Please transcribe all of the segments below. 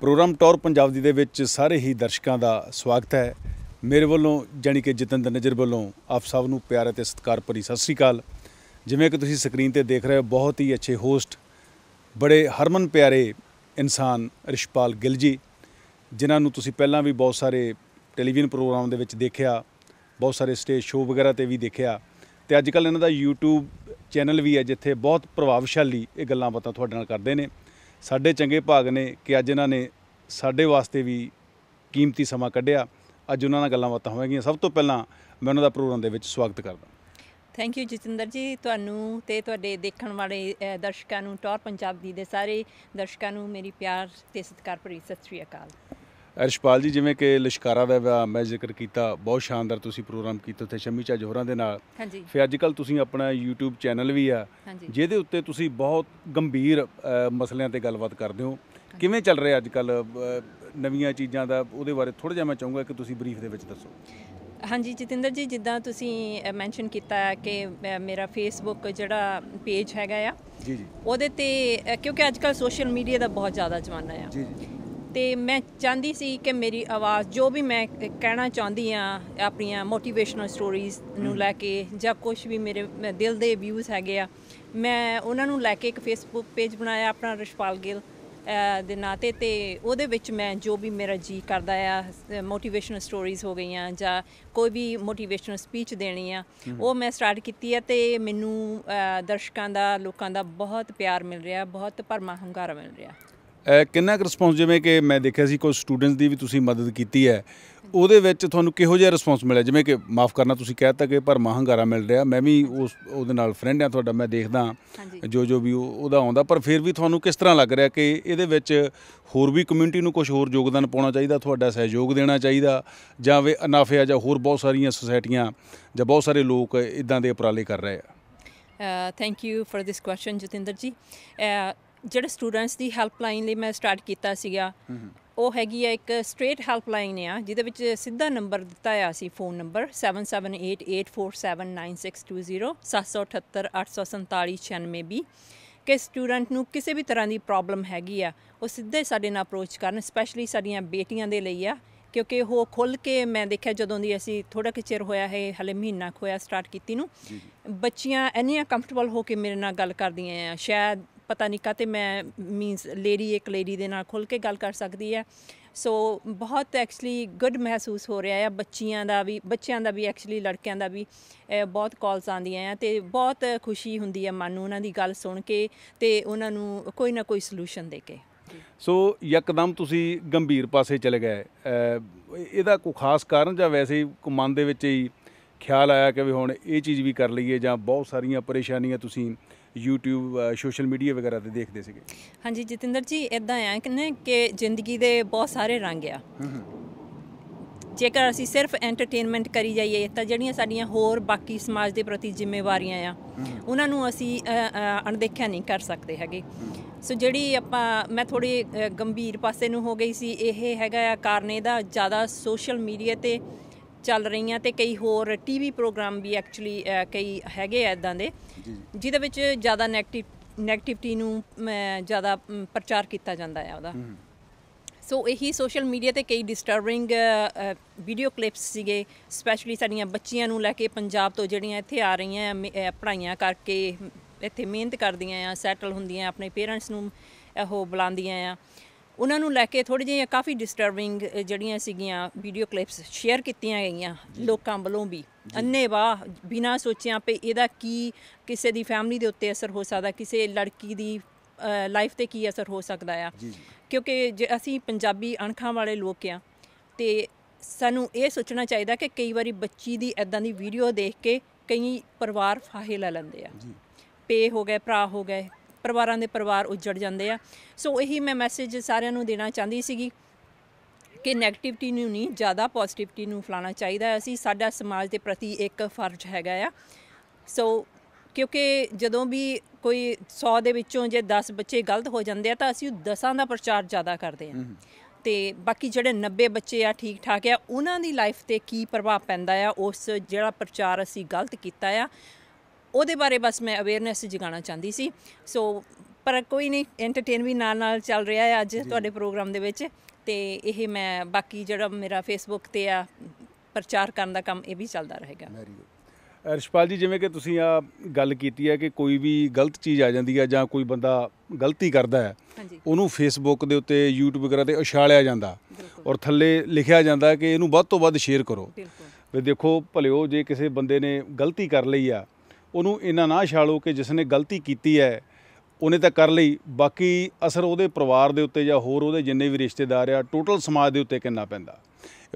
Programme ਟੌਰ ਪੰਜਾਬੀ ਦੇ ਵਿੱਚ ਸਾਰੇ ਹੀ ਦਰਸ਼ਕਾਂ ਦਾ ਸਵਾਗਤ ਹੈ ਮੇਰੇ ਵੱਲੋਂ ਜਾਨੀ ਕਿ ਜਤਿੰਦਰ ਨਜਰ ਵੱਲੋਂ ਆਪ ਸਭ ਨੂੰ ਪਿਆਰ ਅਤੇ ਸਤਿਕਾਰ ਭਰੀ ਸਤਿ ਸ੍ਰੀ ਅਕਾਲ ਜਿਵੇਂ ਕਿ ਤੁਸੀਂ ਸਕਰੀਨ ਤੇ ਦੇਖ ਰਹੇ ਹੋ ਬਹੁਤ ਹੀ ਅੱਛੇ ਹੋਸਟ ਬੜੇ ਹਰਮਨ ਪਿਆਰੇ ਇਨਸਾਨ ਰਿਸ਼ਪਾਲ ਗਿੱਲ ਜੀ ਜਿਨ੍ਹਾਂ ਨੂੰ ਤੁਸੀਂ ਪਹਿਲਾਂ ਵੀ ਬਹੁਤ ਸਾਰੇ ਟੈਲੀਵਿਜ਼ਨ ਪ੍ਰੋਗਰਾਮ ਦੇ ਵਿੱਚ ਦੇਖਿਆ ਬਹੁਤ ਸਾਰੇ ਸਟੇਜ ਸ਼ੋਅ ਵਗੈਰਾ ਤੇ ਵੀ ਦੇਖਿਆ ਤੇ ਅੱਜ ਕੱਲ ਇਹਨਾਂ ਦਾ YouTube ਚੈਨਲ ਵੀ ਹੈ ਜਿੱਥੇ ਬਹੁਤ ਪ੍ਰਭਾਵਸ਼ਾਲੀ ਇਹ ਗੱਲਾਂ ਬਾਤਾਂ ਤੁਹਾਡੇ ਨਾਲ ਕਰਦੇ ਨੇ ਸਾਡੇ ਚੰਗੇ ਭਾਗ ਨੇ ਕਿ ਅੱਜ ਇਹਨਾਂ ਨੇ ਸਾਡੇ ਵਾਸਤੇ ਵੀ ਕੀਮਤੀ ਸਮਾਂ ਕੱਢਿਆ ਅੱਜ ਉਹਨਾਂ ਨਾਲ ਗੱਲਾਂ ਬਾਤਾਂ ਹੋਣਗੀਆਂ ਸਭ ਤੋਂ ਪਹਿਲਾਂ ਮੈਂ ਉਹਨਾਂ ਦਾ ਪ੍ਰੋਗਰਾਮ ਦੇ ਵਿੱਚ ਸਵਾਗਤ ਕਰਦਾ ਥੈਂਕ ਯੂ ਜਤਿੰਦਰ ਜੀ ਤੁਹਾਨੂੰ ਤੇ ਤੁਹਾਡੇ ਦੇਖਣ ਵਾਲੇ ਦਰਸ਼ਕਾਂ ਨੂੰ ਟੌਰ ਪੰਜਾਬ ਦੀ ਦੇ ਸਾਰੇ ਦਰਸ਼ਕਾਂ ਨੂੰ ਮੇਰੀ ਪਿਆਰ ਤੇ ਸਤਿਕਾਰ ਭਰੀ ਸਤਿ ਸ਼੍ਰੀ ਅਕਾਲ ਅਰਸ਼ਪਾਲ ਜੀ ਜਿਵੇਂ ਕਿ ਲਸ਼ਕਾਰਾ ਦਾ ਵਿਆਹ ਮੈਂ ਜ਼ਿਕਰ ਕੀਤਾ ਬਹੁਤ ਸ਼ਾਨਦਾਰ ਤੁਸੀਂ ਪ੍ਰੋਗਰਾਮ ਕੀਤਾ ਤੇ ਚਾ ਜੋਹਰਾਂ ਦੇ ਨਾਲ ਹਾਂਜੀ ਫਿਰ ਅੱਜ ਕੱਲ ਤੁਸੀਂ ਆਪਣਾ YouTube ਚੈਨਲ ਵੀ ਆ ਜਿਹਦੇ ਉੱਤੇ ਤੁਸੀਂ ਬਹੁਤ ਗੰਭੀਰ ਮਸਲਿਆਂ ਤੇ ਗੱਲਬਾਤ ਕਰਦੇ ਹੋ ਕਿਵੇਂ ਚੱਲ ਰਿਹਾ ਅੱਜ ਕੱਲ ਨਵੀਆਂ ਚੀਜ਼ਾਂ ਦਾ ਉਹਦੇ ਬਾਰੇ ਥੋੜਾ ਜਿਹਾ ਮੈਂ ਚਾਹੂੰਗਾ ਕਿ ਤੁਸੀਂ ਬਰੀਫ ਦੇ ਵਿੱਚ ਦੱਸੋ ਹਾਂਜੀ ਜਤਿੰਦਰ ਜੀ ਜਿੱਦਾਂ ਤੁਸੀਂ ਮੈਂਸ਼ਨ ਕੀਤਾ ਕਿ ਮੇਰਾ ਫੇਸਬੁੱਕ ਜਿਹੜਾ ਪੇਜ ਹੈਗਾ ਆ ਜੀ ਜੀ ਉਹਦੇ ਤੇ ਕਿਉਂਕਿ ਅੱਜ ਕੱਲ ਸੋਸ਼ਲ ਮੀਡੀਆ ਦਾ ਬਹੁਤ ਜ਼ਿਆਦਾ ਜ਼ਮਾਨਾ ਆ ਜੀ ਜੀ ਤੇ ਮੈਂ ਚਾਹੁੰਦੀ ਸੀ ਕਿ ਮੇਰੀ ਆਵਾਜ਼ ਜੋ ਵੀ ਮੈਂ ਕਹਿਣਾ ਚਾਹੁੰਦੀ ਆ ਆਪਣੀਆਂ ਮੋਟੀਵੇਸ਼ਨਲ ਸਟੋਰੀਜ਼ ਨੂੰ ਲੈ ਕੇ ਜਾਂ ਕੁਝ ਵੀ ਮੇਰੇ ਦਿਲ ਦੇ ਵਿਊਜ਼ ਹੈਗੇ ਆ ਮੈਂ ਉਹਨਾਂ ਨੂੰ ਲੈ ਕੇ ਇੱਕ ਫੇਸਬੁੱਕ ਪੇਜ ਬਣਾਇਆ ਆਪਣਾ ਰਿਸ਼ਪਾਲ ਗਿੱਲ ਦੇ ਨਾਤੇ ਤੇ ਉਹਦੇ ਵਿੱਚ ਮੈਂ ਜੋ ਵੀ ਮੇਰਾ ਜੀ ਕਰਦਾ ਆ ਮੋਟੀਵੇਸ਼ਨਲ ਸਟੋਰੀਜ਼ ਹੋ ਗਈਆਂ ਜਾਂ ਕੋਈ ਵੀ ਮੋਟੀਵੇਸ਼ਨਲ ਸਪੀਚ ਦੇਣੀ ਆ ਉਹ ਮੈਂ ਸਟਾਰਟ ਕੀਤੀ ਆ ਤੇ ਮੈਨੂੰ ਦਰਸ਼ਕਾਂ ਦਾ ਲੋਕਾਂ ਦਾ ਬਹੁਤ ਪਿਆਰ ਮਿਲ ਰਿਹਾ ਬਹੁਤ ਭਰਮਾ ਹੰਗਾਰਾ ਮਿਲ ਰਿਹਾ ਕਿੰਨਾ ਕੁ ਰਿਸਪੌਂਸ ਜਿਵੇਂ ਕਿ ਮੈਂ ਦੇਖਿਆ ਸੀ ਕੋਈ ਸਟੂਡੈਂਟਸ ਦੀ ਵੀ ਤੁਸੀਂ ਮਦਦ ਕੀਤੀ ਹੈ ਉਹਦੇ ਵਿੱਚ ਤੁਹਾਨੂੰ ਕਿਹੋ ਜਿਹਾ ਰਿਸਪੌਂਸ ਮਿਲਿਆ ਜਿਵੇਂ ਕਿ ਮਾਫ ਕਰਨਾ ਤੁਸੀਂ ਕਹਿਤਾ ਕਿ ਪਰ ਮਹੰਗਾਰਾ ਮਿਲ ਰਿਹਾ ਮੈਂ ਵੀ ਉਸ ਉਹਦੇ ਨਾਲ ਫਰੈਂਡ ਆ ਤੁਹਾਡਾ ਮੈਂ ਦੇਖਦਾ ਜੋ ਜੋ ਵੀ ਉਹਦਾ ਆਉਂਦਾ ਪਰ ਫਿਰ ਵੀ ਤੁਹਾਨੂੰ ਕਿਸ ਤਰ੍ਹਾਂ ਲੱਗ ਰਿਹਾ ਕਿ ਇਹਦੇ ਵਿੱਚ ਹੋਰ ਵੀ ਕਮਿਊਨਿਟੀ ਨੂੰ ਕੁਝ ਹੋਰ ਯੋਗਦਾਨ ਪਾਉਣਾ ਚਾਹੀਦਾ ਤੁਹਾਡਾ ਸਹਿਯੋਗ ਦੇਣਾ ਚਾਹੀਦਾ ਜਾਂ ਵੇ ਅਨਾਫਿਆ ਜਾਂ ਹੋਰ ਬਹੁਤ ਸਾਰੀਆਂ ਸੁਸਾਇਟੀਆਂ ਜਾਂ ਬਹੁਤ ਸਾਰੇ ਲੋਕ ਇਦਾਂ ਦੇ ਉਪਰਾਲੇ ਕਰ ਰਹੇ ਆ thank you for this question Jatinder ji ਜਿਹੜੇ ਸਟੂਡੈਂਟਸ ਦੀ ਹੈਲਪਲਾਈਨ ਲਈ ਮੈਂ ਸਟਾਰਟ ਕੀਤਾ ਸੀਗਾ ਉਹ ਹੈਗੀ ਆ ਇੱਕ ਸਟ੍ਰੇਟ ਹੈਲਪਲਾਈਨ ਆ ਜਿਹਦੇ ਵਿੱਚ ਸਿੱਧਾ ਨੰਬਰ ਦਿੱਤਾ ਆ ਸੀ ਫੋਨ ਨੰਬਰ 7788479620 7788479696 ਕਿ ਸਟੂਡੈਂਟ ਨੂੰ ਕਿਸੇ ਵੀ ਤਰ੍ਹਾਂ ਦੀ ਪ੍ਰੋਬਲਮ ਹੈਗੀ ਆ ਉਹ ਸਿੱਧੇ ਸਾਡੇ ਨਾਲ ਅਪਰੋਚ ਕਰਨ ਸਪੈਸ਼ਲੀ ਸਾਡੀਆਂ ਬੇਟੀਆਂ ਦੇ ਲਈ ਆ ਕਿਉਂਕਿ ਉਹ ਖੁੱਲ ਕੇ ਮੈਂ ਦੇਖਿਆ ਜਦੋਂ ਦੀ ਅਸੀਂ ਥੋੜਾ ਕਿ ਚਿਰ ਹੋਇਆ ਹੈ ਹਲੇ ਮਹੀਨਾ ਖੋਇਆ ਸਟਾਰਟ ਕੀਤੀ ਨੂੰ ਬੱਚੀਆਂ ਇੰਨੀਆਂ ਕੰਫਰਟੇਬਲ ਹੋ ਕੇ ਮੇਰੇ ਨਾਲ ਗੱਲ ਕਰਦੀਆਂ ਆ ਸ਼ਾਇਦ ਪਤਾ ਨਹੀਂ ਕਾਤੇ ਮੈਂ ਮੀਨਸ ਲੇਡੀ ਇੱਕ ਲੇਡੀ ਦੇ ਨਾਲ ਖੁੱਲ ਕੇ ਗੱਲ ਕਰ ਸਕਦੀ ਹੈ ਸੋ ਬਹੁਤ ਐਕਚੁਅਲੀ ਗੁੱਡ ਮਹਿਸੂਸ ਹੋ ਰਿਹਾ ਹੈ ਬੱਚੀਆਂ ਦਾ ਵੀ ਬੱਚਿਆਂ ਦਾ ਵੀ ਐਕਚੁਅਲੀ ਲੜਕਿਆਂ ਦਾ ਵੀ ਬਹੁਤ ਕਾਲਸ ਆਂਦੀਆਂ ਆ ਤੇ ਬਹੁਤ ਖੁਸ਼ੀ ਹੁੰਦੀ ਹੈ ਮਨ ਨੂੰ ਉਹਨਾਂ ਦੀ ਗੱਲ ਸੁਣ ਕੇ ਤੇ ਉਹਨਾਂ ਨੂੰ ਕੋਈ ਨਾ ਕੋਈ ਸੋਲੂਸ਼ਨ ਦੇ ਕੇ ਸੋ ਯਕਦਮ ਤੁਸੀਂ ਗੰਭੀਰ ਪਾਸੇ ਚਲੇ ਗਏ ਇਹਦਾ ਕੋਈ ਖਾਸ ਕਾਰਨ ਜਾਂ ਵੈਸੇ ਹੀ ਮਨ ਦੇ ਵਿੱਚ ਹੀ ਖਿਆਲ ਆਇਆ ਕਿ ਵੀ ਹੁਣ ਇਹ ਚੀਜ਼ ਵੀ ਕਰ ਲਈਏ ਜਾਂ ਬਹੁਤ ਸਾਰੀਆਂ ਪਰੇਸ਼ਾਨੀਆਂ ਤੁਸੀਂ YouTube ਸੋਸ਼ਲ ਮੀਡੀਆ ਵਗੈਰਾ ਤੇ ਦੇਖਦੇ ਸੀਗੇ ਹਾਂਜੀ ਜਤਿੰਦਰ ਜੀ ਇਦਾਂ ਆ ਕਿ ਕਿ ਜ਼ਿੰਦਗੀ ਦੇ ਬਹੁਤ ਸਾਰੇ ਰੰਗ ਆ ਜੇਕਰ ਅਸੀਂ ਸਿਰਫ ਐਂਟਰਟੇਨਮੈਂਟ ਕਰੀ ਜਾਈਏ ਤਾਂ ਜਿਹੜੀਆਂ ਸਾਡੀਆਂ ਹੋਰ ਬਾਕੀ ਸਮਾਜ ਦੇ ਪ੍ਰਤੀ ਜ਼ਿੰਮੇਵਾਰੀਆਂ ਆ ਉਹਨਾਂ ਨੂੰ ਅਸੀਂ ਅਣਦੇਖਿਆ ਨਹੀਂ ਕਰ ਸਕਦੇ ਹੈਗੇ ਸੋ ਜਿਹੜੀ ਆਪਾਂ ਮੈਂ ਥੋੜੀ ਗੰਭੀਰ ਪਾਸੇ ਨੂੰ ਹੋ ਗਈ ਸੀ ਇਹ ਹੈਗਾ ਆ ਕਾਰਨ ਇਹਦਾ ਜ਼ਿਆਦਾ ਸੋਸ਼ਲ ਮੀਡੀਆ ਤੇ ਚੱਲ ਰਹੀਆਂ ਤੇ ਕਈ ਹੋਰ ਟੀਵੀ ਪ੍ਰੋਗਰਾਮ ਵੀ ਐਕਚੁਅਲੀ ਕਈ ਹੈਗੇ ਐ ਇਦਾਂ ਦੇ ਜਿਹਦੇ ਵਿੱਚ ਜ਼ਿਆਦਾ ਨੈਗੇਟਿਵ ਨੈਗੇਟਿਵਿਟੀ ਨੂੰ ਜ਼ਿਆਦਾ ਪ੍ਰਚਾਰ ਕੀਤਾ ਜਾਂਦਾ ਹੈ ਉਹਦਾ ਸੋ ਇਹੀ ਸੋਸ਼ਲ ਮੀਡੀਆ ਤੇ ਕਈ ਡਿਸਟਰਬਿੰਗ ਵੀਡੀਓ ਕਲਿੱਪਸ ਸੀਗੇ ਸਪੈਸ਼ਲੀ ਸਾਡੀਆਂ ਬੱਚੀਆਂ ਨੂੰ ਲੈ ਕੇ ਪੰਜਾਬ ਤੋਂ ਜਿਹੜੀਆਂ ਇੱਥੇ ਆ ਰਹੀਆਂ ਪੜ੍ਹਾਈਆਂ ਕਰਕੇ ਇੱਥੇ ਮਿਹਨਤ ਕਰਦੀਆਂ ਆ ਸੈਟਲ ਹੁੰਦੀਆਂ ਆਪਣੇ ਪੇਰੈਂਟਸ ਨੂੰ ਉਹ ਬੁਲਾਉਂਦੀਆਂ ਆ ਉਹਨਾਂ ਨੂੰ ਲੈ ਕੇ ਥੋੜੀ ਜਿਹੀਆਂ ਕਾਫੀ ਡਿਸਟਰਬਿੰਗ ਜਿਹੜੀਆਂ ਸੀਗੀਆਂ ਵੀਡੀਓ ਕਲਿੱਪਸ ਸ਼ੇਅਰ ਕੀਤੀਆਂ ਗਈਆਂ ਲੋਕਾਂ ਵੱਲੋਂ ਵੀ ਅੰਨੇਵਾ ਬਿਨਾ ਸੋਚਿਆ ਪਏ ਇਹਦਾ ਕੀ ਕਿਸੇ ਦੀ ਫੈਮਿਲੀ ਦੇ ਉੱਤੇ ਅਸਰ ਹੋ ਸਕਦਾ ਕਿਸੇ ਲੜਕੀ ਦੀ ਲਾਈਫ ਤੇ ਕੀ ਅਸਰ ਹੋ ਸਕਦਾ ਆ ਕਿਉਂਕਿ ਅਸੀਂ ਪੰਜਾਬੀ ਅਣਖਾਂ ਵਾਲੇ ਲੋਕ ਆ ਤੇ ਸਾਨੂੰ ਇਹ ਸੋਚਣਾ ਚਾਹੀਦਾ ਕਿ ਕਈ ਵਾਰੀ ਬੱਚੀ ਦੀ ਐਦਾਂ ਦੀ ਵੀਡੀਓ ਦੇਖ ਕੇ ਕਈ ਪਰਿਵਾਰ ਫਾਹੇ ਲੈ ਲੈਂਦੇ ਆ ਪੇ ਹੋ ਗਏ ਭਰਾ ਹੋ ਗਏ ਪਰਿਵਾਰਾਂ ਦੇ ਪਰਿਵਾਰ ਉਜੜ ਜਾਂਦੇ ਆ ਸੋ ਇਹੀ ਮੈਂ ਮੈਸੇਜ ਸਾਰਿਆਂ ਨੂੰ ਦੇਣਾ ਚਾਹੁੰਦੀ ਸੀਗੀ ਕਿ 네ਗੇਟਿਵਿਟੀ ਨੂੰ ਨਹੀਂ ਜ਼ਿਆਦਾ ਪੋਜ਼ਿਟਿਵਿਟੀ ਨੂੰ ਫਲਾਣਾ ਚਾਹੀਦਾ ਹੈ ਅਸੀਂ ਸਾਡਾ ਸਮਾਜ ਦੇ ਪ੍ਰਤੀ ਇੱਕ ਫਰਜ਼ ਹੈਗਾ ਆ ਸੋ ਕਿਉਂਕਿ ਜਦੋਂ ਵੀ ਕੋਈ 100 ਦੇ ਵਿੱਚੋਂ ਜੇ 10 ਬੱਚੇ ਗਲਤ ਹੋ ਜਾਂਦੇ ਆ ਤਾਂ ਅਸੀਂ ਦਸਾਂ ਦਾ ਪ੍ਰਚਾਰ ਜ਼ਿਆਦਾ ਕਰਦੇ ਆ ਤੇ ਬਾਕੀ ਜਿਹੜੇ 90 ਬੱਚੇ ਆ ਠੀਕ ਠਾਕ ਆ ਉਹਨਾਂ ਦੀ ਲਾਈਫ ਤੇ ਕੀ ਪ੍ਰਭਾਵ ਪੈਂਦਾ ਆ ਉਸ ਜਿਹੜਾ ਪ੍ਰਚਾਰ ਅਸੀਂ ਗਲਤ ਕੀਤਾ ਆ ਉਹਦੇ ਬਾਰੇ ਬਸ ਮੈਂ ਅਵੇਅਰਨੈਸ ਜਗਾਉਣਾ ਚਾਹੁੰਦੀ ਸੀ ਸੋ ਪਰ ਕੋਈ ਨਹੀਂ ਐਂਟਰਟੇਨ ਵੀ ਨਾਲ ਨਾਲ ਚੱਲ ਰਿਹਾ ਹੈ ਅੱਜ ਤੁਹਾਡੇ ਪ੍ਰੋਗਰਾਮ ਦੇ ਵਿੱਚ ਤੇ ਇਹ ਮੈਂ ਬਾਕੀ ਜਿਹੜਾ ਮੇਰਾ ਫੇਸਬੁੱਕ ਤੇ ਆ ਪ੍ਰਚਾਰ ਕਰਨ ਦਾ ਕੰਮ ਇਹ ਵੀ ਚੱਲਦਾ ਰਹੇਗਾ ਰਿਸ਼ਪਾਲ ਜੀ ਜਿਵੇਂ ਕਿ ਤੁਸੀਂ ਆ ਗੱਲ ਕੀਤੀ ਹੈ ਕਿ ਕੋਈ ਵੀ ਗਲਤ ਚੀਜ਼ ਆ ਜਾਂਦੀ ਹੈ ਜਾਂ ਕੋਈ ਬੰਦਾ ਗਲਤੀ ਕਰਦਾ ਹੈ ਉਹਨੂੰ ਫੇਸਬੁੱਕ ਦੇ ਉੱਤੇ YouTube ਵਗੈਰਾ ਤੇ ਉਛਾਲਿਆ ਜਾਂਦਾ ਔਰ ਥੱਲੇ ਲਿਖਿਆ ਜਾਂਦਾ ਕਿ ਇਹਨੂੰ ਵੱਧ ਤੋਂ ਵੱਧ ਸ਼ੇਅਰ ਕਰੋ ਬਿਲਕੁਲ ਵੀ ਦੇਖੋ ਭਲਿਓ ਜੇ ਕਿਸੇ ਬੰਦੇ ਨੇ ਗਲਤੀ ਕਰ ਲਈ ਆ ਉਹਨੂੰ ਇੰਨਾ ਨਾ ਛਾਲੋ ਕਿ ਜਿਸ ਨੇ ਗਲਤੀ ਕੀਤੀ ਹੈ ਉਹਨੇ ਤਾਂ ਕਰ ਲਈ ਬਾਕੀ ਅਸਰ ਉਹਦੇ ਪਰਿਵਾਰ ਦੇ ਉੱਤੇ ਜਾਂ ਹੋਰ ਉਹਦੇ ਜਿੰਨੇ ਵੀ ਰਿਸ਼ਤੇਦਾਰ ਆ ਟੋਟਲ ਸਮਾਜ ਦੇ ਉੱਤੇ ਕਿੰਨਾ ਪੈਂਦਾ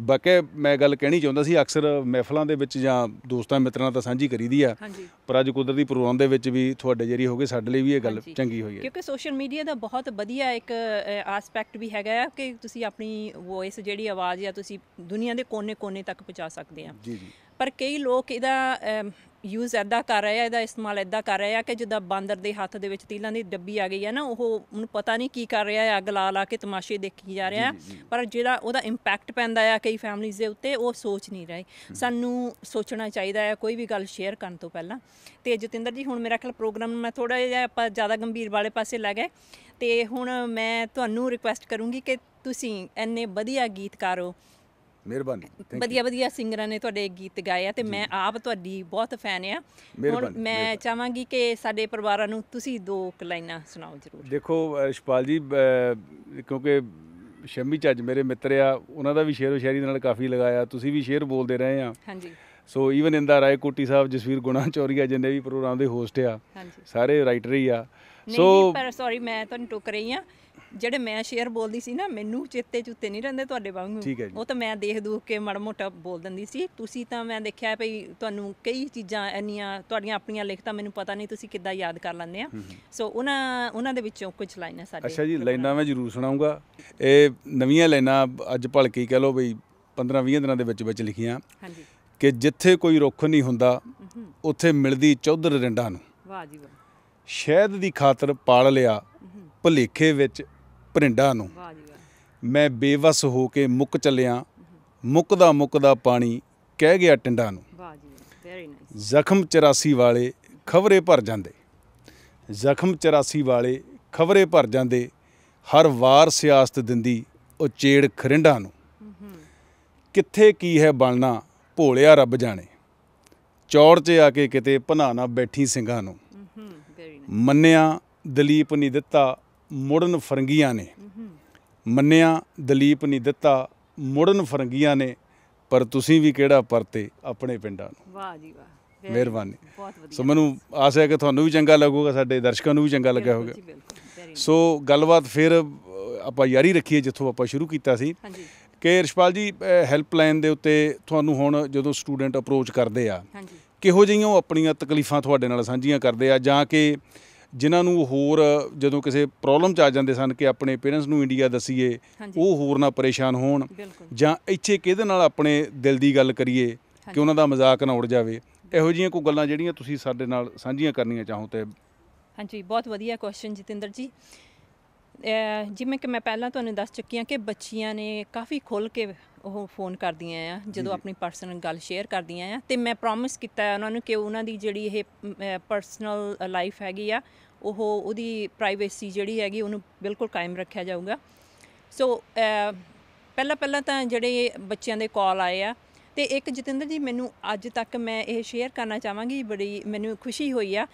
ਬਕੇ ਮੈਂ ਗੱਲ ਕਹਿਣੀ ਚਾਹੁੰਦਾ ਸੀ ਅਕਸਰ ਮਹਿਫਲਾਂ ਦੇ ਵਿੱਚ ਜਾਂ ਦੋਸਤਾਂ ਮਿੱਤਰਾਂ ਨਾਲ ਤਾਂ ਸਾਂਝੀ ਕਰੀਦੀ ਆ ਪਰ ਅੱਜ ਕੁਦਰਤੀ ਪ੍ਰੋਗਰਾਮ ਦੇ ਵਿੱਚ ਵੀ ਤੁਹਾਡੇ ਜਿਹੜੀ ਹੋਗੇ ਸਾਡੇ ਲਈ ਵੀ ਇਹ ਗੱਲ ਚੰਗੀ ਹੋਈ ਹੈ ਕਿਉਂਕਿ ਸੋਸ਼ਲ ਮੀਡੀਆ ਦਾ ਬਹੁਤ ਵਧੀਆ ਇੱਕ ਐਸਪੈਕਟ ਵੀ ਹੈਗਾ ਕਿ ਤੁਸੀਂ ਆਪਣੀ ਵੌਇਸ ਜਿਹੜੀ ਆਵਾਜ਼ ਆ ਤੁਸੀਂ ਦੁਨੀਆ ਦੇ ਕੋਨੇ-ਕੋਨੇ ਤੱਕ ਪਹੁੰਚਾ ਸਕਦੇ ਆ ਜੀ ਜੀ ਪਰ ਕਈ ਲੋਕ ਇਹਦਾ ਯੂਜ਼ ਐਦਾ ਕਰ ਰਹੇ ਆ ਇਹਦਾ ਇਸਤੇਮਾਲ ਐਦਾ ਕਰ ਰਹੇ ਆ ਕਿ ਜਿੱਦਾਂ ਬਾਂਦਰ ਦੇ ਹੱਥ ਦੇ ਵਿੱਚ ਤੀਲਾਂ ਦੀ ਡੱਬੀ ਆ ਗਈ ਹੈ ਨਾ ਉਹ ਉਹਨੂੰ ਪਤਾ ਨਹੀਂ ਕੀ ਕਰ ਰਿਹਾ ਹੈ ਅੱਗ ਲਾ ਲਾ ਕੇ ਤਮਾਸ਼ੇ ਦੇਖੀ ਜਾ ਰਿਹਾ ਪਰ ਜਿਹੜਾ ਉਹਦਾ ਇੰਪੈਕਟ ਪੈਂਦਾ ਆ ਕਈ ਫੈਮਿਲੀਜ਼ ਦੇ ਉੱਤੇ ਉਹ ਸੋਚ ਨਹੀਂ ਰਹੇ ਸਾਨੂੰ ਸੋਚਣਾ ਚਾਹੀਦਾ ਹੈ ਕੋਈ ਵੀ ਗੱਲ ਸ਼ੇਅਰ ਕਰਨ ਤੋਂ ਪਹਿਲਾਂ ਤੇ ਜਤਿੰਦਰ ਜੀ ਹੁਣ ਮੇਰਾ ਖਿਆਲ ਪ੍ਰੋਗਰਾਮ ਮੈਂ ਥੋੜਾ ਜਿਹਾ ਆਪਾਂ ਜ਼ਿਆਦਾ ਗੰਭੀਰ ਵਾਲੇ ਪਾਸੇ ਲੱਗੇ ਤੇ ਹੁਣ ਮੈਂ ਤੁਹਾਨੂੰ ਰਿਕੁਐਸਟ ਕਰੂੰਗੀ ਕਿ ਤੁਸੀਂ ਐਨੇ ਵਧੀਆ ਗੀਤਕਾਰੋ ਮਿਹਰਬਾਨੀ ਵਧੀਆ ਵਧੀਆ ਸਿੰਗਰਾਂ ਨੇ ਤੁਹਾਡੇ ਗੀਤ ਗਾਏ ਆ ਤੇ ਮੈਂ ਆਪ ਤੁਹਾਡੀ ਬਹੁਤ ਫੈਨ ਆ ਹੁਣ ਮੈਂ ਚਾਹਾਂਗੀ ਕਿ ਸਾਡੇ ਪਰਿਵਾਰਾਂ ਨੂੰ ਤੁਸੀਂ ਦੋ ਲਾਈਨਾਂ ਸੁਣਾਓ ਜਰੂਰ ਦੇਖੋ ਰਿਸ਼ਪਾਲ ਜੀ ਕਿਉਂਕਿ ਸ਼ਮੀ ਚੱਜ ਮੇਰੇ ਮਿੱਤਰ ਆ ਉਹਨਾਂ ਦਾ ਵੀ ਸ਼ੇਰੋ ਸ਼ਾਇਰੀ ਨਾਲ ਕਾਫੀ ਲਗਾਇਆ ਤੁਸੀਂ ਵੀ ਸ਼ੇਰ ਬੋਲਦੇ ਰਹੇ ਆ ਹਾਂਜੀ ਸੋ ਈਵਨ ਦਾ ਰਾਏ ਕੋਟੀ ਸਾਹਿਬ ਜਸਵੀਰ ਗੁਣਾ ਚੌਰੀਆ ਜਿੰਨੇ ਵੀ ਪ੍ਰੋਗਰਾਮ ਦੇ ਹੋਸਟ ਆ ਸਾਰੇ ਰਾਈਟਰ ਹੀ ਆ ਸੋ ਪਰ ਸੌਰੀ ਮੈਂ ਤੁਹਾਨੂੰ ਟੋਕ ਰਹੀ ਆ ਜਿਹੜੇ ਮੈਂ ਸ਼ੇਅਰ ਬੋਲਦੀ ਸੀ ਨਾ ਮੈਨੂੰ ਚੇਤੇ ਚੁੱਤੇ ਨਹੀਂ ਰਹਿੰਦੇ ਤੁਹਾਡੇ ਵਾਂਗੂ ਉਹ ਤਾਂ ਮੈਂ ਦੇਖ ਦੂਖ ਕੇ ਮੜ ਮੋਟਾ ਬੋਲ ਦਿੰਦੀ ਸੀ ਤੁਸੀਂ ਤਾਂ ਮੈਂ ਦੇਖਿਆ ਭਈ ਤੁਹਾਨੂੰ ਕਈ ਚੀਜ਼ਾਂ ਇੰਨੀਆਂ ਤੁਹਾਡੀਆਂ ਆਪਣੀਆਂ ਲਿਖਤਾਂ ਮੈਨੂੰ ਪਤਾ ਨਹੀਂ ਤੁਸੀਂ ਕਿੱਦਾਂ ਯਾਦ ਕਰ ਲੈਂਦੇ ਆ ਸੋ ਉਹਨਾਂ ਉਹਨਾਂ ਦੇ ਵਿੱਚੋਂ ਕੁਝ ਲਾਈਨਾਂ ਸਾਡੇ ਅੱਛਾ ਜੀ ਲਾਈਨਾਂ ਮੈਂ ਜ਼ਰੂਰ ਸੁਣਾਉਂਗਾ ਇਹ ਨਵੀਆਂ ਲਾਈਨਾਂ ਅੱਜ ਭਲਕੀ ਕਹਿ ਲੋ ਭਈ 15-20 ਦਿਨਾਂ ਦੇ ਵਿੱਚ ਵਿੱਚ ਲਿਖੀਆਂ ਹਾਂਜੀ ਕਿ ਜਿੱਥੇ ਕੋਈ ਰੁੱਖ ਨਹੀਂ ਹੁੰਦਾ ਉੱਥੇ ਮਿਲਦੀ ਚੌਧਰ ਰਿੰਡਾਂ ਨੂੰ ਵਾਹ ਜੀ ਵਾਹ ਸ਼ਹਿਦ ਦੀ ਖਾਤਰ ਪਾਲ ਲਿਆ ਭਲੇਖੇ ਵਿੱਚ ਭਰਿੰਡਾ ਨੂੰ ਮੈਂ ਬੇਵਸ ਹੋ ਕੇ ਮੁੱਕ ਚੱਲਿਆ ਮੁੱਕਦਾ ਮੁੱਕਦਾ ਪਾਣੀ ਕਹਿ ਗਿਆ ਟਿੰਡਾ ਨੂੰ ਵਾਹ ਜੀ ਵੈਰੀ ਨਾਈਸ ਜ਼ਖਮ 84 ਵਾਲੇ ਖਬਰੇ ਭਰ ਜਾਂਦੇ ਜ਼ਖਮ 84 ਵਾਲੇ ਖਬਰੇ ਭਰ ਜਾਂਦੇ ਹਰ ਵਾਰ ਸਿਆਸਤ ਦਿੰਦੀ ਉਹ ਚੇੜ ਖਰਿੰਡਾ ਨੂੰ ਕਿੱਥੇ ਕੀ ਹੈ ਬਣਨਾ ਭੋਲਿਆ ਰੱਬ ਜਾਣੇ ਚੌੜ 'ਚ ਆ ਕੇ ਕਿਤੇ ਭਨਾਣਾ ਬੈਠੀ ਸਿੰਘਾਂ ਨੂੰ ਮੰਨਿਆ ਦਲੀਪ ਨਹੀਂ ਦਿੱਤਾ ਮੁੜਨ ਫਰੰਗੀਆਂ ਨੇ ਮੰਨਿਆ ਦਲੀਪ ਨਹੀਂ ਦਿੱਤਾ ਮੁੜਨ ਫਰੰਗੀਆਂ ਨੇ ਪਰ ਤੁਸੀਂ ਵੀ ਕਿਹੜਾ ਪਰਤੇ ਆਪਣੇ ਪਿੰਡਾਂ ਨੂੰ ਵਾਹ ਜੀ ਵਾਹ ਮਿਹਰਬਾਨੀ ਸੋ ਮੈਨੂੰ ਆਸ ਹੈ ਕਿ ਤੁਹਾਨੂੰ ਵੀ ਚੰਗਾ ਲੱਗੂਗਾ ਸਾਡੇ ਦਰਸ਼ਕਾਂ ਨੂੰ ਵੀ ਚੰਗਾ ਲੱਗਿਆ ਹੋਗਾ ਸੋ ਗੱਲਬਾਤ ਫਿਰ ਆਪਾਂ ਯਾਰੀ ਰੱਖੀਏ ਜਿੱਥੋਂ ਆਪਾਂ ਸ਼ੁਰੂ ਕੀਤਾ ਸੀ ਕਿ ਰਿਸ਼ਪਾਲ ਜੀ ਹੈਲਪ ਲਾਈਨ ਦੇ ਉੱਤੇ ਤੁਹਾਨੂੰ ਹੁਣ ਜਦੋਂ ਸਟੂਡੈਂਟ ਅਪਰੋਚ ਕਰਦੇ ਆ ਕਿਹੋ ਜਿਹੀਆਂ ਉਹ ਆਪਣੀਆਂ ਤਕਲੀਫਾਂ ਤੁਹਾਡੇ ਨਾਲ ਸਾਂਝੀਆਂ ਕਰਦੇ ਆ ਜਾਂ ਕਿ ਜਿਨ੍ਹਾਂ ਨੂੰ ਹੋਰ ਜਦੋਂ ਕਿਸੇ ਪ੍ਰੋਬਲਮ ਚ ਆ ਜਾਂਦੇ ਸਨ ਕਿ ਆਪਣੇ ਪੇਰੈਂਟਸ ਨੂੰ ਇੰਡੀਆ ਦਸੀਏ ਉਹ ਹੋਰ ਨਾ ਪਰੇਸ਼ਾਨ ਹੋਣ ਜਾਂ ਇੱਥੇ ਕਿਹਦੇ ਨਾਲ ਆਪਣੇ ਦਿਲ ਦੀ ਗੱਲ ਕਰੀਏ ਕਿ ਉਹਨਾਂ ਦਾ ਮਜ਼ਾਕ ਨਾ ਉੜ ਜਾਵੇ ਇਹੋ ਜਿਹੀਆਂ ਕੋਈ ਗੱਲਾਂ ਜਿਹੜੀਆਂ ਤੁਸੀਂ ਸਾਡੇ ਨਾਲ ਸਾਂਝੀਆਂ ਕਰਨੀਆਂ ਚਾਹੋ ਤੇ ਹਾਂਜੀ ਬਹੁਤ ਵਧੀਆ ਕੁਐਸਚਨ ਜਤਿੰਦਰ ਜੀ ਜਿਵੇਂ ਕਿ ਮੈਂ ਪਹਿਲਾਂ ਤੁਹਾਨੂੰ ਦੱਸ ਚੁੱਕੀ ਹਾਂ ਕਿ ਬੱਚੀਆਂ ਨੇ ਕਾਫੀ ਖੁੱਲ ਕੇ ਉਹ ਫੋਨ ਕਰਦੀਆਂ ਆ ਜਦੋਂ ਆਪਣੀ ਪਰਸਨਲ ਗੱਲ ਸ਼ੇਅਰ ਕਰਦੀਆਂ ਆ ਤੇ ਮੈਂ ਪ੍ਰੋਮਿਸ ਕੀਤਾ ਹੈ ਉਹਨਾਂ ਨੂੰ ਕਿ ਉਹਨਾਂ ਦੀ ਜਿਹੜੀ ਇਹ ਪਰਸਨਲ ਲਾਈਫ ਹੈਗੀ ਆ ਉਹ ਉਹਦੀ ਪ੍ਰਾਈਵੇਸੀ ਜਿਹੜੀ ਹੈਗੀ ਉਹਨੂੰ ਬਿਲਕੁਲ ਕਾਇਮ ਰੱਖਿਆ ਜਾਊਗਾ ਸੋ ਪਹਿਲਾਂ ਪਹਿਲਾਂ ਤਾਂ ਜਿਹੜੇ ਬੱਚਿਆਂ ਦੇ ਕਾਲ ਆਏ ਆ ਤੇ ਇੱਕ ਜਤਿੰਦਰ ਜੀ ਮੈਨੂੰ ਅੱਜ ਤੱਕ ਮੈਂ ਇਹ ਸ਼ੇਅਰ ਕਰਨਾ ਚਾਹਾਂਗੀ ਬੜੀ ਮੈਨੂੰ ਖੁਸ਼ੀ ਹੋਈ ਆ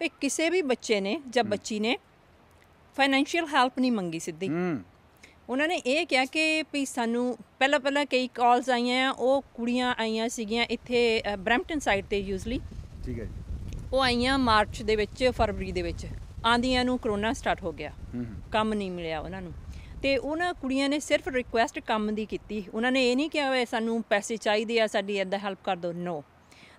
ਕਿ ਕਿਸੇ ਵੀ ਬੱਚੇ ਨੇ ਜਾਂ ਬੱਚੀ ਨੇ ਫਾਈਨੈਂਸ਼ੀਅਲ ਹੈਲਪ ਨਹੀਂ ਮੰਗੀ ਸਿੱਧੀ ਉਹਨਾਂ ਨੇ ਇਹ ਕਿਹਾ ਕਿ ਵੀ ਸਾਨੂੰ ਪਹਿਲਾਂ ਪਹਿਲਾਂ ਕਈ ਕਾਲਸ ਆਈਆਂ ਆ ਉਹ ਕੁੜੀਆਂ ਆਈਆਂ ਸੀਗੀਆਂ ਇੱਥੇ ਬ੍ਰੈਂਪਟਨ ਸਾਈਡ ਤੇ ਯੂਜ਼ਲੀ ਠੀਕ ਹੈ ਜੀ ਉਹ ਆਈਆਂ ਮਾਰਚ ਦੇ ਵਿੱਚ ਫਰਵਰੀ ਦੇ ਵਿੱਚ ਆਂਦੀਆਂ ਨੂੰ ਕਰੋਨਾ ਸਟਾਰਟ ਹੋ ਗਿਆ ਕੰਮ ਨਹੀਂ ਮਿਲਿਆ ਉਹਨਾਂ ਨੂੰ ਤੇ ਉਹਨਾਂ ਕੁੜੀਆਂ ਨੇ ਸਿਰਫ ਰਿਕੁਐਸਟ ਕੰਮ ਦੀ ਕੀਤੀ ਉਹਨਾਂ ਨੇ ਇਹ ਨਹੀਂ ਕਿਹਾ ਵੇ ਸਾਨੂੰ ਪੈਸੇ ਚਾਹੀਦੇ ਆ ਸਾਡੀ ਇਦਾਂ ਹੈਲਪ ਕਰ ਦਿਓ ਨੋ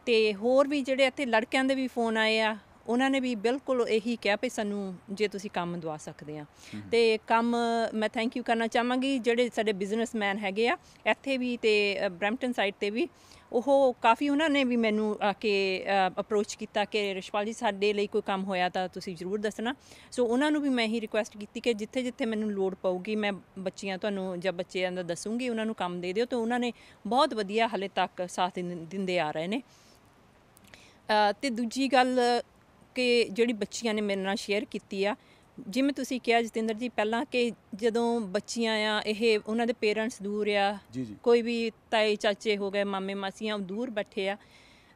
ਤੇ ਹੋਰ ਵੀ ਜਿਹੜੇ ਇੱਥੇ ਲੜਕਿਆਂ ਦੇ ਵੀ ਫੋਨ ਆਏ ਆ ਉਹਨਾਂ ਨੇ ਵੀ ਬਿਲਕੁਲ ਇਹੀ ਕਿਹਾ ਵੀ ਸਾਨੂੰ ਜੇ ਤੁਸੀਂ ਕੰਮ ਦਵਾ ਸਕਦੇ ਆ ਤੇ ਕੰਮ ਮੈਂ ਥੈਂਕ ਯੂ ਕਰਨਾ ਚਾਹਾਂਗੀ ਜਿਹੜੇ ਸਾਡੇ ਬਿਜ਼ਨਸਮੈਨ ਹੈਗੇ ਆ ਇੱਥੇ ਵੀ ਤੇ ਬ੍ਰੈਂਪਟਨ ਸਾਈਡ ਤੇ ਵੀ ਉਹ ਕਾਫੀ ਉਹਨਾਂ ਨੇ ਵੀ ਮੈਨੂੰ ਆ ਕੇ ਅਪਰੋਚ ਕੀਤਾ ਕਿ ਰਿਸ਼ਪਾਲ ਜੀ ਸਾਡੇ ਲਈ ਕੋਈ ਕੰਮ ਹੋਇਆ ਤਾਂ ਤੁਸੀਂ ਜ਼ਰੂਰ ਦੱਸਣਾ ਸੋ ਉਹਨਾਂ ਨੂੰ ਵੀ ਮੈਂ ਹੀ ਰਿਕੁਐਸਟ ਕੀਤੀ ਕਿ ਜਿੱਥੇ ਜਿੱਥੇ ਮੈਨੂੰ ਲੋੜ ਪਊਗੀ ਮੈਂ ਬੱਚੀਆਂ ਤੁਹਾਨੂੰ ਜਾਂ ਬੱਚਿਆਂ ਦਾ ਦੱਸੂਗੀ ਉਹਨਾਂ ਨੂੰ ਕੰਮ ਦੇ ਦਿਓ ਤੇ ਉਹਨਾਂ ਨੇ ਬਹੁਤ ਵਧੀਆ ਹਲੇ ਤੱਕ ਸਾਥ ਦਿੰਦੇ ਆ ਰਹੇ ਨੇ ਤੇ ਦੂਜੀ ਗੱਲ ਕਿ ਜਿਹੜੀ ਬੱਚੀਆਂ ਨੇ ਮੇਰੇ ਨਾਲ ਸ਼ੇਅਰ ਕੀਤੀ ਆ ਜਿਵੇਂ ਤੁਸੀਂ ਕਿਹਾ ਜਤਿੰਦਰ ਜੀ ਪਹਿਲਾਂ ਕਿ ਜਦੋਂ ਬੱਚੀਆਂ ਆ ਇਹ ਉਹਨਾਂ ਦੇ ਪੇਰੈਂਟਸ ਦੂਰ ਆ ਕੋਈ ਵੀ ਤਾਏ ਚਾਚੇ ਹੋ ਗਏ ਮਾਮੇ ਮਾਸੀਆਂ ਦੂਰ ਬੈਠੇ ਆ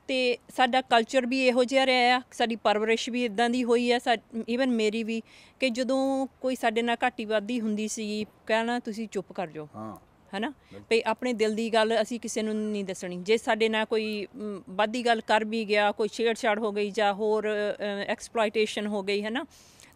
ਤੇ ਸਾਡਾ ਕਲਚਰ ਵੀ ਇਹੋ ਜਿਹਾ ਰਿਹਾ ਆ ਸਾਡੀ ਪਰਵਰਿਸ਼ ਵੀ ਇਦਾਂ ਦੀ ਹੋਈ ਆ ਇਵਨ ਮੇਰੀ ਵੀ ਕਿ ਜਦੋਂ ਕੋਈ ਸਾਡੇ ਨਾਲ ਘਾਟੀ ਵਾਦੀ ਹੁੰਦੀ ਸੀ ਕਹਿਣਾ ਤੁਸੀਂ ਚੁੱਪ ਕਰ ਜਾਓ ਹਨਾ ਵੀ ਆਪਣੇ ਦਿਲ ਦੀ ਗੱਲ ਅਸੀਂ ਕਿਸੇ ਨੂੰ ਨਹੀਂ ਦੱਸਣੀ ਜੇ ਸਾਡੇ ਨਾਲ ਕੋਈ ਬਾਦੀ ਗੱਲ ਕਰ ਵੀ ਗਿਆ ਕੋਈ ਛੇੜਛਾੜ ਹੋ ਗਈ ਜਾਂ ਹੋਰ ਐਕਸਪਲੋਇਟੇਸ਼ਨ ਹੋ ਗਈ ਹਨਾ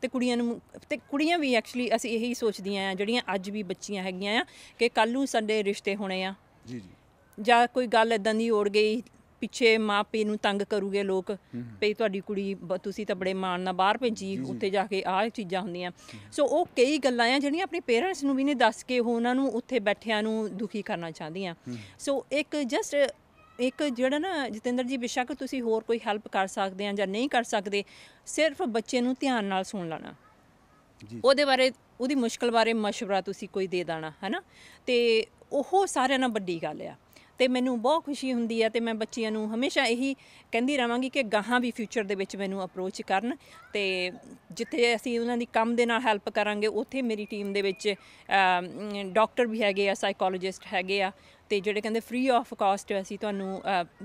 ਤੇ ਕੁੜੀਆਂ ਨੂੰ ਤੇ ਕੁੜੀਆਂ ਵੀ ਐਕਚੁਅਲੀ ਅਸੀਂ ਇਹੀ ਸੋਚਦੀਆਂ ਆ ਜਿਹੜੀਆਂ ਅੱਜ ਵੀ ਬੱਚੀਆਂ ਹੈਗੀਆਂ ਆ ਕਿ ਕੱਲ ਨੂੰ ਸਾਡੇ ਰਿਸ਼ਤੇ ਹੋਣੇ ਆ ਜੀ ਜੀ ਜਾਂ ਕੋਈ ਗੱਲ ਇਦਾਂ ਦੀ ਓੜ ਗਈ ਪਿੱਛੇ ਪੇ ਨੂੰ ਤੰਗ ਕਰੂਗੇ ਲੋਕ ਭਈ ਤੁਹਾਡੀ ਕੁੜੀ ਤੁਸੀਂ ਤਾਂ ਬੜੇ ਮਾਣ ਨਾਲ ਬਾਹਰ ਭੇਜੀ ਉੱਥੇ ਜਾ ਕੇ ਆਹ ਚੀਜ਼ਾਂ ਹੁੰਦੀਆਂ ਸੋ ਉਹ ਕਈ ਗੱਲਾਂ ਆ ਜਿਹੜੀਆਂ ਆਪਣੇ ਪੇਰੈਂਟਸ ਨੂੰ ਵੀ ਨੇ ਦੱਸ ਕੇ ਉਹ ਉਹਨਾਂ ਨੂੰ ਉੱਥੇ ਬੈਠਿਆਂ ਨੂੰ ਦੁਖੀ ਕਰਨਾ ਚਾਹਦੀਆਂ ਸੋ ਇੱਕ ਜਸਟ ਇੱਕ ਜਿਹੜਾ ਨਾ ਜਤਿੰਦਰ ਜੀ ਬਿਸ਼ੱਕ ਤੁਸੀਂ ਹੋਰ ਕੋਈ ਹੈਲਪ ਕਰ ਸਕਦੇ ਆ ਜਾਂ ਨਹੀਂ ਕਰ ਸਕਦੇ ਸਿਰਫ ਬੱਚੇ ਨੂੰ ਧਿਆਨ ਨਾਲ ਸੁਣ ਲੈਣਾ ਜੀ। ਉਹਦੇ ਬਾਰੇ ਉਹਦੀ ਮੁਸ਼ਕਲ ਬਾਰੇ مشورہ ਤੁਸੀਂ ਕੋਈ ਦੇ ਦੇਣਾ ਹੈਨਾ ਤੇ ਉਹ ਸਾਰਿਆਂ ਨਾਲ ਵੱਡੀ ਗੱਲ ਆ ਤੇ ਮੈਨੂੰ ਬਹੁਤ ਖੁਸ਼ੀ ਹੁੰਦੀ ਹੈ ਤੇ ਮੈਂ ਬੱਚਿਆਂ ਨੂੰ ਹਮੇਸ਼ਾ ਇਹੀ ਕਹਿੰਦੀ ਰਵਾਂਗੀ ਕਿ ਗਾਹਾਂ ਵੀ ਫਿਊਚਰ ਦੇ ਵਿੱਚ ਮੈਨੂੰ ਅਪਰੋਚ ਕਰਨ ਤੇ ਜਿੱਥੇ ਅਸੀਂ ਉਹਨਾਂ ਦੀ ਕੰਮ ਦੇ ਨਾਲ ਹੈਲਪ ਕਰਾਂਗੇ ਉੱਥੇ ਮੇਰੀ ਟੀਮ ਦੇ ਵਿੱਚ ਡਾਕਟਰ ਵੀ ਹੈਗੇ ਆ ਸਾਈਕੋਲੋਜਿਸਟ ਹੈਗੇ ਆ ਤੇ ਜਿਹੜੇ ਕਹਿੰਦੇ ਫ੍ਰੀ ਆਫ ਕਾਸਟ ਅਸੀਂ ਤੁਹਾਨੂੰ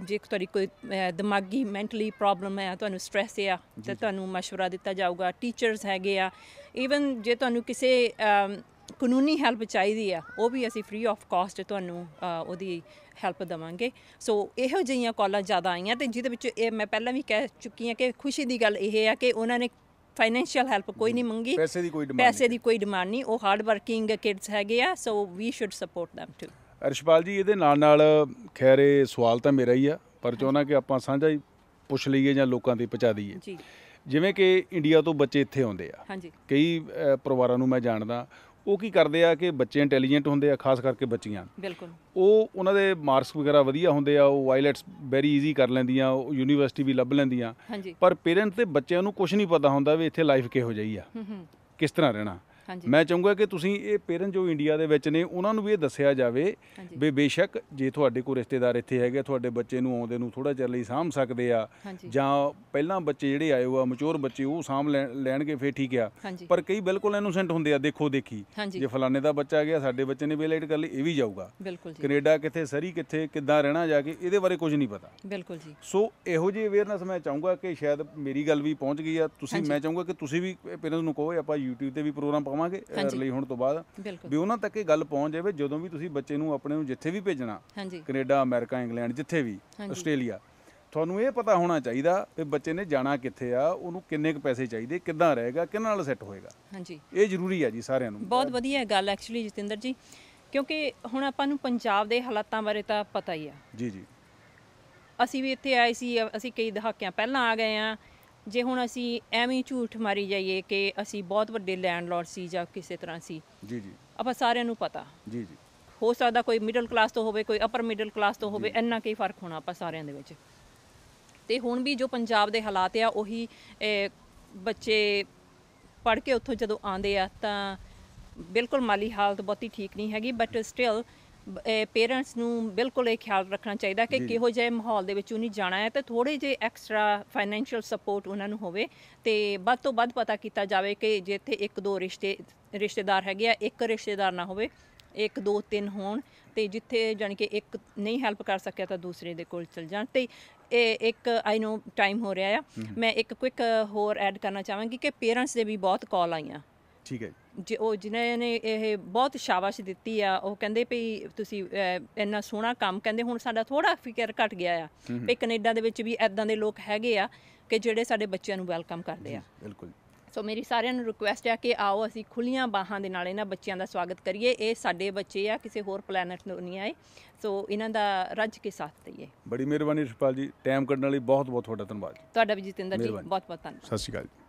ਜੇ ਤੁਹਾਡੀ ਕੋਈ ਦਿਮਾਗੀ ਮੈਂਟਲੀ ਪ੍ਰੋਬਲਮ ਹੈ ਤੁਹਾਨੂੰ ਸਟ्रेस ਹੈ ਤੇ ਤੁਹਾਨੂੰ مشورہ ਦਿੱਤਾ ਜਾਊਗਾ ਟੀਚਰਸ ਹੈਗੇ ਆ ਈਵਨ ਜੇ ਤੁਹਾਨੂੰ ਕਿਸੇ ਕਾਨੂੰਨੀ ਹੈਲਪ ਚਾਹੀਦੀ ਆ ਉਹ ਵੀ ਅਸੀਂ ਫ੍ਰੀ ਆਫ ਕਾਸਟ ਤੁਹਾਨੂੰ ਉਹਦੀ ਹੈਲਪ ਦਵਾਂਗੇ ਸੋ ਇਹੋ ਜਿਹੀਆਂ ਕਾਲਾਂ ਜ਼ਿਆਦਾ ਆਈਆਂ ਤੇ ਜਿਹਦੇ ਵਿੱਚ ਇਹ ਮੈਂ ਪਹਿਲਾਂ ਵੀ ਕਹਿ ਚੁੱਕੀ ਹਾਂ ਕਿ ਖੁਸ਼ੀ ਦੀ ਗੱਲ ਇਹ ਆ ਕਿ ਉਹਨਾਂ ਨੇ ਫਾਈਨੈਂਸ਼ੀਅਲ ਹੈਲਪ ਕੋਈ ਨਹੀਂ ਮੰਗੀ ਪੈਸੇ ਦੀ ਕੋਈ ਡਿਮਾਂਡ ਪੈਸੇ ਦੀ ਕੋਈ ਡਿਮਾਂਡ ਨਹੀਂ ਉਹ ਹਾਰਡ ਵਰਕਿੰਗ ਕਿਡਸ ਹੈਗੇ ਆ so we should support them to Arshpal ji ਇਹਦੇ ਨਾਲ ਨਾਲ ਖੈਰ ਇਹ ਸਵਾਲ ਤਾਂ ਮੇਰਾ ਹੀ ਆ ਪਰ ਚਾਹਣਾ ਕਿ ਆਪਾਂ ਸਾਂਝਾ ਹੀ ਪੁੱਛ ਲਈਏ ਜਾਂ ਲੋਕਾਂ ਤੇ ਪਹੁੰਚਾ ਦਈਏ ਜੀ ਜਿਵੇਂ ਕਿ ਇੰਡੀਆ ਤੋਂ ਬੱਚੇ ਇੱਥੇ ਆਉਂਦੇ ਆ ਹਾਂਜੀ ਕਈ ਪਰਿਵਾਰਾਂ ਨੂੰ ਮੈਂ ਜਾਣਦਾ ਉਹ ਕੀ ਕਰਦੇ ਆ ਕਿ ਬੱਚੇ ਇੰਟੈਲੀਜੈਂਟ ਹੁੰਦੇ ਆ ਖਾਸ ਕਰਕੇ ਬੱਚੀਆਂ ਬਿਲਕੁਲ ਉਹ ਉਹਨਾਂ ਦੇ ਮਾਰਕਸ ਵਗੈਰਾ ਵਧੀਆ ਹੁੰਦੇ ਆ ਉਹ ਵਾਇਲਟਸ ਵੈਰੀ ਈਜ਼ੀ ਕਰ ਲੈਂਦੀਆਂ ਉਹ ਯੂਨੀਵਰਸਿਟੀ ਵੀ ਲੱਭ ਲੈਂਦੀਆਂ ਪਰ ਪੇਰੈਂਟ ਤੇ ਬੱਚਿਆਂ ਨੂੰ ਕੁਝ ਨਹੀਂ ਪਤਾ ਹੁੰਦਾ ਵੀ ਇੱਥੇ ਲਾਈਫ ਕਿਹੋ ਜਿਹੀ ਆ ਹੂੰ ਹੂੰ ਕਿਸ ਤਰ੍ਹਾਂ ਰਹਿਣਾ ਹਾਂਜੀ ਮੈਂ ਚਾਹੂੰਗਾ ਕਿ ਤੁਸੀਂ ਇਹ ਪੇਰੈਂਟ ਜੋ ਇੰਡੀਆ ਦੇ ਵਿੱਚ ਨੇ ਉਹਨਾਂ ਨੂੰ ਵੀ ਇਹ ਦੱਸਿਆ ਜਾਵੇ ਵੀ ਬੇਸ਼ੱਕ ਜੇ ਤੁਹਾਡੇ ਕੋਲ ਰਿਸ਼ਤੇਦਾਰ ਇੱਥੇ ਹੈਗੇ ਤੁਹਾਡੇ ਬੱਚੇ ਨੂੰ ਆਉਂਦੇ ਨੂੰ ਥੋੜਾ ਚਿਰ ਲਈ ਸਾਂਭ ਸਕਦੇ ਆ ਜਾਂ ਪਹਿਲਾਂ ਬੱਚੇ ਜਿਹੜੇ ਆਏ ਹੋ ਆ ਮਚੋਰ ਬੱਚੇ ਉਹ ਸਾਂਭ ਲੈਣਗੇ ਫੇਰ ਠੀਕ ਆ ਪਰ ਕਈ ਬਿਲਕੁਲ ਇਨੋਸੈਂਟ ਹੁੰਦੇ ਆ ਦੇਖੋ ਦੇਖੀ ਜੇ ਫਲਾਣੇ ਦਾ ਬੱਚਾ ਗਿਆ ਸਾਡੇ ਬੱਚੇ ਨੇ ਵੇਲੇਟ ਕਰ ਲਈ ਇਹ ਵੀ ਜਾਊਗਾ ਕੈਨੇਡਾ ਕਿੱਥੇ ਸਰੀ ਕਿੱਥੇ ਕਿੱਦਾਂ ਰਹਿਣਾ ਜਾ ਕੇ ਇਹਦੇ ਬਾਰੇ ਕੁਝ ਨਹੀਂ ਪਤਾ ਬਿਲਕੁਲ ਜੀ ਸੋ ਇਹੋ ਜਿਹੀ ਅਵੇਅਰਨੈਸ ਮੈਂ ਚਾਹੂੰਗਾ ਕਿ ਸ਼ਾਇਦ ਮੇਰੀ ਗੱਲ ਵੀ ਪਹੁੰਚ ਗਈ ਆ ਤੁਸੀਂ ਮੈਂ ਚਾਹੂੰਗਾ ਕਿ ਤੁਸੀਂ ਵੀ ਪੇਰੈਂਟਸ ਨੂੰ ਕਹੋ ਆਪਾਂ YouTube ਤੇ ਵੀ ਪ੍ਰੋਗਰਾਮ ਕਵਾਂਗੇ ਲਈ ਹੁਣ ਤੋਂ ਬਾਅਦ ਵੀ ਉਹਨਾਂ ਤੱਕ ਇਹ ਗੱਲ ਪਹੁੰਚ ਜਾਵੇ ਜਦੋਂ ਵੀ ਤੁਸੀਂ ਬੱਚੇ ਨੂੰ ਆਪਣੇ ਨੂੰ ਜਿੱਥੇ ਵੀ ਭੇਜਣਾ ਕੈਨੇਡਾ ਅਮਰੀਕਾ ਇੰਗਲੈਂਡ ਜਿੱਥੇ ਵੀ ਆਸਟ੍ਰੇਲੀਆ ਤੁਹਾਨੂੰ ਇਹ ਪਤਾ ਹੋਣਾ ਚਾਹੀਦਾ ਕਿ ਬੱਚੇ ਨੇ ਜਾਣਾ ਕਿੱਥੇ ਆ ਉਹਨੂੰ ਕਿੰਨੇ ਕੁ ਪੈਸੇ ਚਾਹੀਦੇ ਕਿੱਦਾਂ ਰਹੇਗਾ ਕਿਹਨਾਂ ਨਾਲ ਸੈੱਟ ਹੋਏਗਾ ਹਾਂਜੀ ਇਹ ਜ਼ਰੂਰੀ ਹੈ ਜੀ ਸਾਰਿਆਂ ਨੂੰ ਬਹੁਤ ਵਧੀਆ ਗੱਲ ਐਕਚੁਅਲੀ ਜਤਿੰਦਰ ਜੀ ਕਿਉਂਕਿ ਹੁਣ ਆਪਾਂ ਨੂੰ ਪੰਜਾਬ ਦੇ ਹਾਲਾਤਾਂ ਬਾਰੇ ਤਾਂ ਪਤਾ ਹੀ ਆ ਜੀ ਜੀ ਅਸੀਂ ਵੀ ਇੱਥੇ ਆਏ ਸੀ ਅਸੀਂ ਕਈ ਦਹਾਕਿਆਂ ਪਹਿਲਾਂ ਆ ਗਏ ਆ ਜੇ ਹੁਣ ਅਸੀਂ ਐਵੇਂ ਝੂਠ ਮਾਰੀ ਜਾਈਏ ਕਿ ਅਸੀਂ ਬਹੁਤ ਵੱਡੇ ਲੈਂਡਲੋਰਡ ਸੀ ਜਾਂ ਕਿਸੇ ਤਰ੍ਹਾਂ ਸੀ ਜੀ ਜੀ ਆਪਾਂ ਸਾਰਿਆਂ ਨੂੰ ਪਤਾ ਜੀ ਜੀ ਹੋ ਸਕਦਾ ਕੋਈ ਮਿਡਲ ਕਲਾਸ ਤੋਂ ਹੋਵੇ ਕੋਈ ਅਪਰ ਮਿਡਲ ਕਲਾਸ ਤੋਂ ਹੋਵੇ ਇੰਨਾ ਕੀ ਫਰਕ ਹੋਣਾ ਆਪਾਂ ਸਾਰਿਆਂ ਦੇ ਵਿੱਚ ਤੇ ਹੁਣ ਵੀ ਜੋ ਪੰਜਾਬ ਦੇ ਹਾਲਾਤ ਆ ਉਹੀ ਬੱਚੇ ਪੜ ਕੇ ਉੱਥੋਂ ਜਦੋਂ ਆਉਂਦੇ ਆ ਤਾਂ ਬਿਲਕੁਲ ਮਾਲੀ ਹਾਲਤ ਬਹੁਤੀ ਠੀਕ ਨਹੀਂ ਹੈਗੀ ਬਟ ਸਟਿਲ ਪੇਰੈਂਟਸ ਨੂੰ ਬਿਲਕੁਲ ਇਹ ਖਿਆਲ ਰੱਖਣਾ ਚਾਹੀਦਾ ਕਿ ਕਿਹੋ ਜਿਹੇ ਮਾਹੌਲ ਦੇ ਵਿੱਚ ਉਹਨੇ ਜਾਣਾ ਹੈ ਤੇ ਥੋੜੇ ਜੇ ਐਕਸਟਰਾ ਫਾਈਨੈਂਸ਼ੀਅਲ ਸਪੋਰਟ ਉਹਨਾਂ ਨੂੰ ਹੋਵੇ ਤੇ ਵੱਧ ਤੋਂ ਵੱਧ ਪਤਾ ਕੀਤਾ ਜਾਵੇ ਕਿ ਜਿੱਥੇ ਇੱਕ ਦੋ ਰਿਸ਼ਤੇ ਰਿਸ਼ਤੇਦਾਰ ਹੈਗੇ ਆ ਇੱਕ ਰਿਸ਼ਤੇਦਾਰ ਨਾ ਹੋਵੇ ਇੱਕ ਦੋ ਤਿੰਨ ਹੋਣ ਤੇ ਜਿੱਥੇ ਜਾਨ ਇੱਕ ਨਹੀਂ ਹੈਲਪ ਕਰ ਸਕਿਆ ਤਾਂ ਦੂਸਰੇ ਦੇ ਕੋਲ ਚਲ ਜਾਣ ਤੇ ਇਹ ਇੱਕ ਆਈ نو ਟਾਈਮ ਹੋ ਰਿਹਾ ਆ ਮੈਂ ਇੱਕ ਕੁਇਕ ਹੋਰ ਐਡ ਕਰਨਾ ਚਾਹਾਂਗੀ ਕਿ ਪੇਰੈਂਟਸ ਦੇ ਵੀ ਬਹੁਤ ਕਾਲ ਆਈਆਂ ਠੀਕ ਹੈ ਜੀ ਉਹ ਜਿਨ੍ਹਾਂ ਨੇ ਇਹ ਬਹੁਤ ਸ਼ਾਬਾਸ਼ ਦਿੱਤੀ ਆ ਉਹ ਕਹਿੰਦੇ ਵੀ ਤੁਸੀਂ ਇੰਨਾ ਸੋਹਣਾ ਕੰਮ ਕਹਿੰਦੇ ਹੁਣ ਸਾਡਾ ਥੋੜਾ ਫਿਕਰ ਘਟ ਗਿਆ ਆ ਵੀ ਕੈਨੇਡਾ ਦੇ ਵਿੱਚ ਵੀ ਐਦਾਂ ਦੇ ਲੋਕ ਹੈਗੇ ਆ ਕਿ ਜਿਹੜੇ ਸਾਡੇ ਬੱਚਿਆਂ ਨੂੰ ਵੈਲਕਮ ਕਰਦੇ ਆ ਬਿਲਕੁਲ ਸੋ ਮੇਰੀ ਸਾਰਿਆਂ ਨੂੰ ਰਿਕੁਐਸਟ ਹੈ ਕਿ ਆਓ ਅਸੀਂ ਖੁੱਲੀਆਂ ਬਾਹਾਂ ਦੇ ਨਾਲ ਇਹਨਾਂ ਬੱਚਿਆਂ ਦਾ ਸਵਾਗਤ ਕਰੀਏ ਇਹ ਸਾਡੇ ਬੱਚੇ ਆ ਕਿਸੇ ਹੋਰ ਪਲੈਨਟ ਤੋਂ ਨਹੀਂ ਆਏ ਸੋ ਇਹਨਾਂ ਦਾ ਰੱਜ ਕੇ ਸਾਥ ਦਈਏ ਬੜੀ ਮਿਹਰਬਾਨੀ ਰਿਸ਼ਪਾਲ ਜੀ ਟਾਈਮ ਕੱਢਣ ਲਈ ਬਹੁਤ ਬਹੁਤ ਤੁਹਾਡਾ ਧੰਨਵਾਦ ਤੁਹਾਡਾ ਵੀ ਜਤਿੰਦਰ ਜੀ ਬਹੁਤ ਬਹੁਤ ਧੰਨਵਾਦ ਸਤਿ ਸ਼੍ਰੀ ਅਕਾਲ ਜੀ